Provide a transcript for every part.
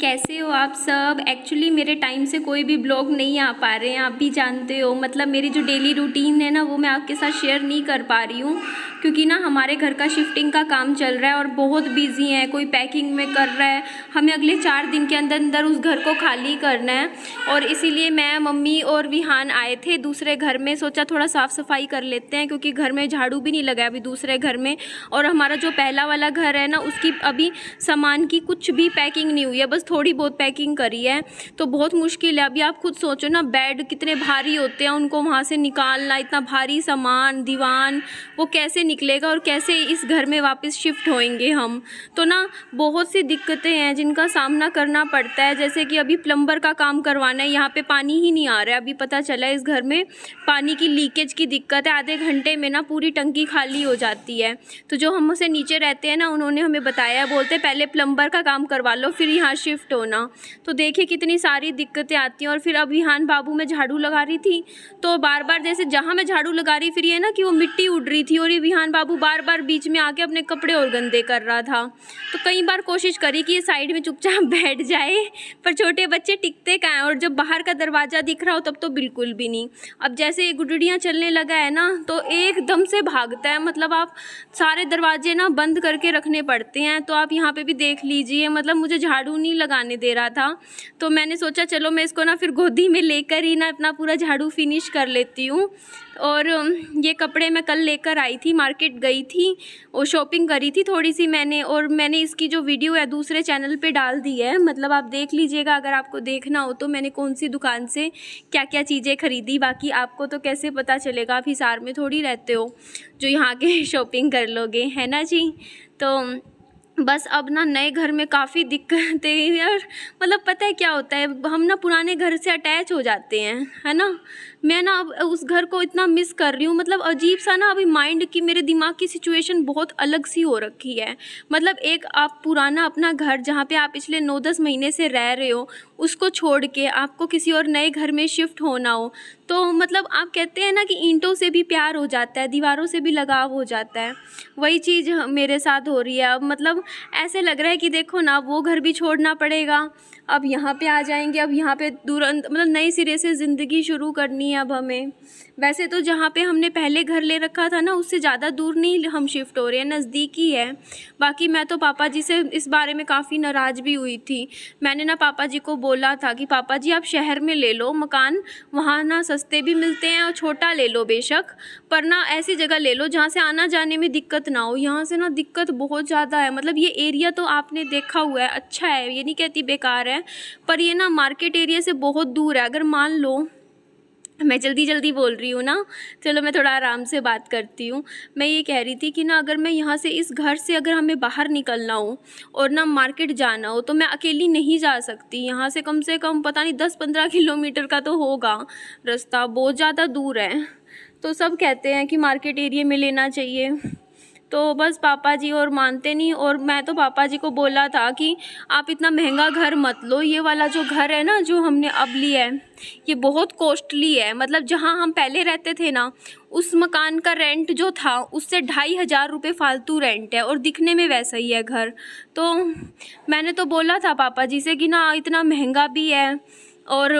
कैसे हो आप सब एक्चुअली मेरे टाइम से कोई भी ब्लॉग नहीं आ पा रहे हैं आप भी जानते हो मतलब मेरी जो डेली रूटीन है ना वो मैं आपके साथ शेयर नहीं कर पा रही हूँ क्योंकि ना हमारे घर का शिफ्टिंग का काम चल रहा है और बहुत बिजी है कोई पैकिंग में कर रहा है हमें अगले चार दिन के अंदर अंदर उस घर को खाली करना है और इसीलिए मैं मम्मी और विहान आए थे दूसरे घर में सोचा थोड़ा साफ़ सफाई कर लेते हैं क्योंकि घर में झाड़ू भी नहीं लगा अभी दूसरे घर में और हमारा जो पहला वाला घर है ना उसकी अभी सामान की कुछ भी पैकिंग नहीं हुई है बस थोड़ी बहुत पैकिंग करी है तो बहुत मुश्किल है अभी आप खुद सोचो ना बेड कितने भारी होते हैं उनको वहाँ से निकालना इतना भारी सामान दीवान वो कैसे निकलेगा और कैसे इस घर में वापस शिफ्ट होएंगे हम तो ना बहुत सी दिक्कतें हैं जिनका सामना करना पड़ता है जैसे कि अभी प्लम्बर का काम करवाना है यहाँ पे पानी ही नहीं आ रहा है अभी पता चला इस घर में पानी की लीकेज की दिक्कत है आधे घंटे में ना पूरी टंकी खाली हो जाती है तो जो हम उसे नीचे रहते हैं ना उन्होंने हमें बताया बोलते पहले प्लम्बर का काम करवा लो फिर यहाँ शिफ्ट होना तो देखिए कितनी सारी दिक्कतें आती हैं और फिर अभिहान बाबू मैं झाड़ू लगा रही थी तो बार बार जैसे जहाँ मैं झाड़ू लगा रही फिर ये ना कि वो मिट्टी उड़ रही थी और ये विहान बाबू बार बार बीच में आके अपने कपड़े और गंदे कर रहा था तो कई बार कोशिश करी कि ये साइड में चुपचाप बैठ जाए पर छोटे बच्चे टिकते कहाँ हैं और जब बाहर का दरवाज़ा दिख रहा हो तब तो बिल्कुल भी नहीं अब जैसे गुडड़ियाँ चलने लगा है ना तो एकदम से भागता है मतलब आप सारे दरवाजे ना बंद करके रखने पड़ते हैं तो आप यहाँ पे भी देख लीजिए मतलब मुझे झाड़ू नहीं लगाने दे रहा था तो मैंने सोचा चलो मैं इसको ना फिर गोदी में लेकर ही ना अपना पूरा झाड़ू फिनिश कर लेती हूँ और ये कपड़े मैं कल लेकर आई थी मार्केट गई थी और शॉपिंग करी थी थोड़ी सी मैंने और मैंने इसकी जो वीडियो है दूसरे चैनल पे डाल दी है मतलब आप देख लीजिएगा अगर आपको देखना हो तो मैंने कौन सी दुकान से क्या क्या चीज़ें खरीदी बाकी आपको तो कैसे पता चलेगा आप हिसार में थोड़ी रहते हो जो यहाँ के शॉपिंग कर लोगे है ना जी तो बस अब ना नए घर में काफ़ी दिक्कतें यार मतलब पता है क्या होता है हम ना पुराने घर से अटैच हो जाते हैं है ना मैं ना अब उस घर को इतना मिस कर रही हूँ मतलब अजीब सा ना अभी माइंड की मेरे दिमाग की सिचुएशन बहुत अलग सी हो रखी है मतलब एक आप पुराना अपना घर जहाँ पे आप पिछले नौ दस महीने से रह रहे हो उसको छोड़ के आपको किसी और नए घर में शिफ्ट होना हो तो मतलब आप कहते हैं ना कि ईंटों से भी प्यार हो जाता है दीवारों से भी लगाव हो जाता है वही चीज़ मेरे साथ हो रही है अब मतलब ऐसे लग रहा है कि देखो ना वो घर भी छोड़ना पड़ेगा अब यहाँ पे आ जाएंगे अब यहाँ पे तुरंत मतलब नए सिरे से ज़िंदगी शुरू करनी है अब हमें वैसे तो जहाँ पे हमने पहले घर ले रखा था ना उससे ज़्यादा दूर नहीं हम शिफ्ट हो रहे हैं नज़दीक ही है बाकी मैं तो पापा जी से इस बारे में काफ़ी नाराज़ भी हुई थी मैंने ना पापा जी को बोला था कि पापा जी आप शहर में ले लो मकान वहाँ ना सस्ते भी मिलते हैं और छोटा ले लो बेशक पर ना ऐसी जगह ले लो जहाँ से आना जाने में दिक्कत ना हो यहाँ से ना दिक्कत बहुत ज़्यादा है मतलब ये एरिया तो आपने देखा हुआ है अच्छा है ये नहीं कहती बेकार है है पर ये ना मार्केट एरिया से बहुत दूर है अगर मान लो मैं जल्दी जल्दी बोल रही हूँ ना चलो मैं थोड़ा आराम से बात करती हूँ मैं ये कह रही थी कि ना अगर मैं यहाँ से इस घर से अगर हमें बाहर निकलना हो और ना मार्केट जाना हो तो मैं अकेली नहीं जा सकती यहाँ से कम से कम पता नहीं दस पंद्रह किलोमीटर का तो होगा रास्ता बहुत ज़्यादा दूर है तो सब कहते हैं कि मार्केट एरिया में लेना चाहिए तो बस पापा जी और मानते नहीं और मैं तो पापा जी को बोला था कि आप इतना महंगा घर मत लो ये वाला जो घर है ना जो हमने अब लिया है ये बहुत कॉस्टली है मतलब जहाँ हम पहले रहते थे ना उस मकान का रेंट जो था उससे ढाई हज़ार रुपये फालतू रेंट है और दिखने में वैसा ही है घर तो मैंने तो बोला था पापा जी से कि ना इतना महंगा भी है और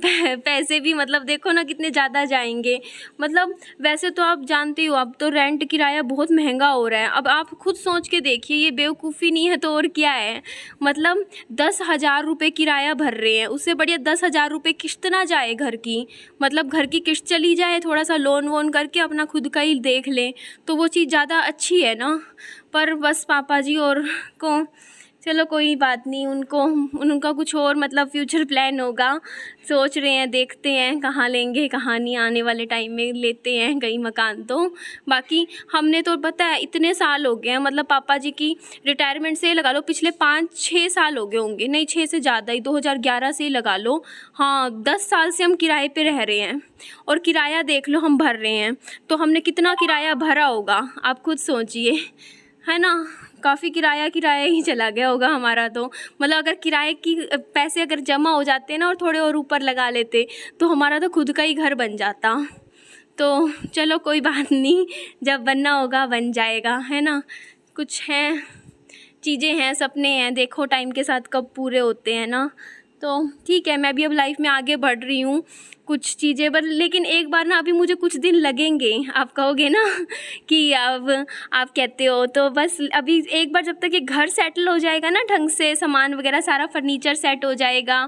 पैसे भी मतलब देखो ना कितने ज़्यादा जाएंगे मतलब वैसे तो आप जानते हो अब तो रेंट किराया बहुत महंगा हो रहा है अब आप खुद सोच के देखिए ये बेवकूफ़ी नहीं है तो और क्या है मतलब दस हज़ार रुपये किराया भर रहे हैं उससे बढ़िया दस हज़ार रुपये किश्त ना जाए घर की मतलब घर की किश्त चली जाए थोड़ा सा लोन वोन करके अपना खुद का ही देख लें तो वो चीज़ ज़्यादा अच्छी है ना पर बस पापा जी और को चलो कोई बात नहीं उनको उनका कुछ और मतलब फ्यूचर प्लान होगा सोच रहे हैं देखते हैं कहाँ लेंगे कहाँ नहीं आने वाले टाइम में लेते हैं कहीं मकान तो बाकी हमने तो पता है इतने साल हो गए हैं मतलब पापा जी की रिटायरमेंट से लगा लो पिछले पाँच छः साल हो गए होंगे नहीं छः से ज़्यादा ही दो से ही लगा लो हाँ दस साल से हम किराए पर रह रहे हैं और किराया देख लो हम भर रहे हैं तो हमने कितना किराया भरा होगा आप खुद सोचिए है ना काफ़ी किराया किराया ही चला गया होगा हमारा तो मतलब अगर किराए की पैसे अगर जमा हो जाते ना और थोड़े और ऊपर लगा लेते तो हमारा तो खुद का ही घर बन जाता तो चलो कोई बात नहीं जब बनना होगा बन जाएगा है ना कुछ हैं चीज़ें हैं सपने हैं देखो टाइम के साथ कब पूरे होते हैं ना तो ठीक है मैं भी अब लाइफ में आगे बढ़ रही हूँ कुछ चीज़ें पर लेकिन एक बार ना अभी मुझे कुछ दिन लगेंगे आप कहोगे ना कि अब आप, कहते हो तो बस अभी एक बार जब तक ये घर सेटल हो जाएगा ना ढंग से सामान वगैरह सारा फर्नीचर सेट हो जाएगा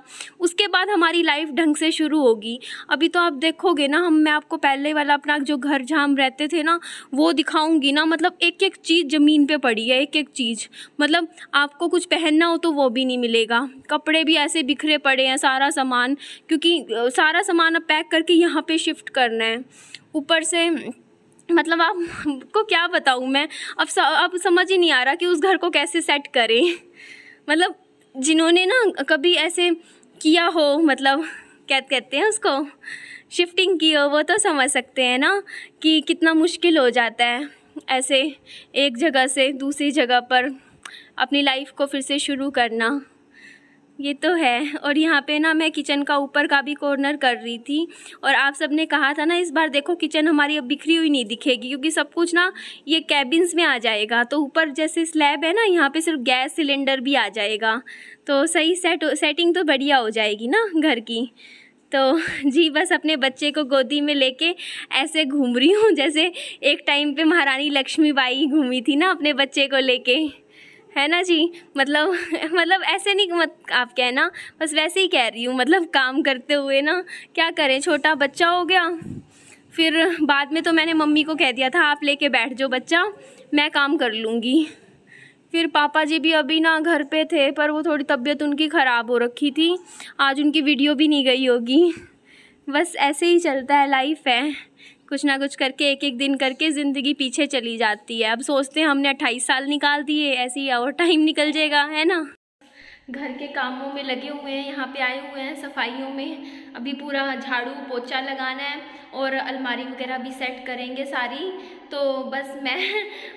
उसके बाद हमारी लाइफ ढंग से शुरू होगी अभी तो आप देखोगे ना हम मैं आपको पहले वाला अपना जो घर जहाँ हम रहते थे ना वो दिखाऊंगी ना मतलब एक एक चीज़ ज़मीन पर पड़ी है एक एक चीज़ मतलब आपको कुछ पहनना हो तो वो भी नहीं मिलेगा कपड़े भी ऐसे बिखरे पड़े हैं सारा सामान क्योंकि सारा सामान अब पैक करके यहाँ पे शिफ्ट करना है ऊपर से मतलब आपको क्या बताऊँ मैं अब अब समझ ही नहीं आ रहा कि उस घर को कैसे सेट करें मतलब जिन्होंने ना कभी ऐसे किया हो मतलब क्या कहते हैं उसको शिफ्टिंग की हो वो तो समझ सकते हैं ना कि कितना मुश्किल हो जाता है ऐसे एक जगह से दूसरी जगह पर अपनी लाइफ को फिर से शुरू करना ये तो है और यहाँ पे ना मैं किचन का ऊपर का भी कॉर्नर कर रही थी और आप सब ने कहा था ना इस बार देखो किचन हमारी अब बिखरी हुई नहीं दिखेगी क्योंकि सब कुछ ना ये कैबिन्स में आ जाएगा तो ऊपर जैसे स्लैब है ना यहाँ पे सिर्फ गैस सिलेंडर भी आ जाएगा तो सही सेट सेटिंग तो बढ़िया हो जाएगी ना घर की तो जी बस अपने बच्चे को गोदी में लेके ऐसे घूम रही हूँ जैसे एक टाइम पे महारानी लक्ष्मीबाई घूमी थी ना अपने बच्चे को लेके है ना जी मतलब मतलब ऐसे नहीं मत आप कहना बस वैसे ही कह रही हूँ मतलब काम करते हुए ना क्या करें छोटा बच्चा हो गया फिर बाद में तो मैंने मम्मी को कह दिया था आप लेके बैठ जाओ बच्चा मैं काम कर लूँगी फिर पापा जी भी अभी ना घर पे थे पर वो थोड़ी तबीयत उनकी ख़राब हो रखी थी आज उनकी वीडियो भी नहीं गई होगी बस ऐसे ही चलता है लाइफ है कुछ ना कुछ करके एक एक दिन करके ज़िंदगी पीछे चली जाती है अब सोचते हैं हमने अट्ठाईस साल निकाल दिए ऐसे ही और टाइम निकल जाएगा है ना घर के कामों में लगे हुए हैं यहाँ पे आए हुए हैं सफाइयों में अभी पूरा झाड़ू पोछा लगाना है और अलमारी वगैरह भी सेट करेंगे सारी तो बस मैं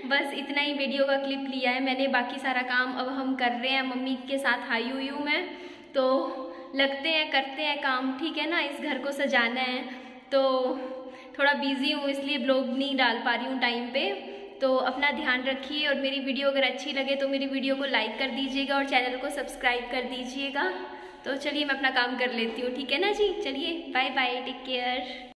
बस इतना ही वीडियो का क्लिप लिया है मैंने बाकी सारा काम अब हम कर रहे हैं मम्मी के साथ आई हुई हूँ मैं तो लगते हैं करते हैं काम ठीक है ना इस घर को सजाना है तो थोड़ा बिज़ी हूँ इसलिए ब्लॉग नहीं डाल पा रही हूँ टाइम पे तो अपना ध्यान रखिए और मेरी वीडियो अगर अच्छी लगे तो मेरी वीडियो को लाइक कर दीजिएगा और चैनल को सब्सक्राइब कर दीजिएगा तो चलिए मैं अपना काम कर लेती हूँ ठीक है ना जी चलिए बाय बाय टेक केयर